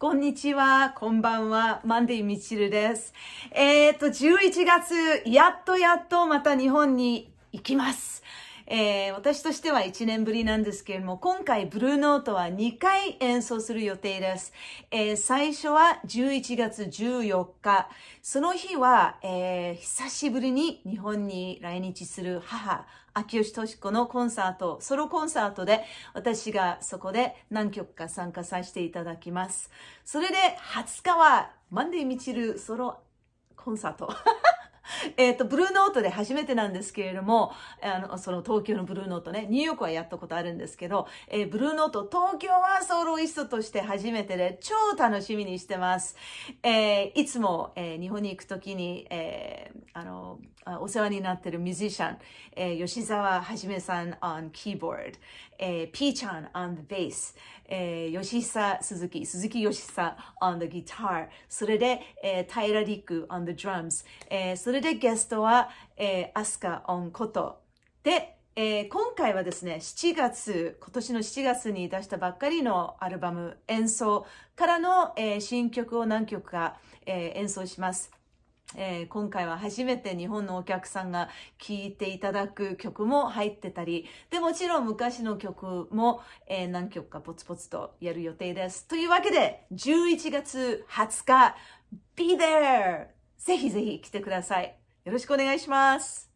こんにちは、こんばんは、マンディミチルです。えっ、ー、と、11月、やっとやっとまた日本に行きます。えー、私としては1年ぶりなんですけれども、今回ブルーノートは2回演奏する予定です。えー、最初は11月14日。その日は、えー、久しぶりに日本に来日する母、秋吉敏子のコンサート、ソロコンサートで、私がそこで何曲か参加させていただきます。それで、20日は、マンデーミチルソロコンサート えっ、と、ブルーノートで初めてなんですけれども、あの、その東京のブルーノートね、ニューヨークはやったことあるんですけど、えー、ブルーノート、東京はソロイストとして初めてで、超楽しみにしてます。えー、いつも、えー、日本に行くときに、えー、あの、お世話になってるミュージシャン、えー、吉沢はじめさん on keyboard、えー、P ちゃん on the bass、えー、吉沢鈴木、鈴木吉沢 on the guitar、それで、えー、ック on the drums、えー、それでゲストは、えー、アスカオンこと。で、えー、今回はですね、7月、今年の7月に出したばっかりのアルバム、演奏からの、えー、新曲を何曲か、えー、演奏します。えー、今回は初めて日本のお客さんが聴いていただく曲も入ってたり、で、もちろん昔の曲も、えー、何曲かポツポツとやる予定です。というわけで、11月20日、Be there! ぜひぜひ来てください。よろしくお願いします。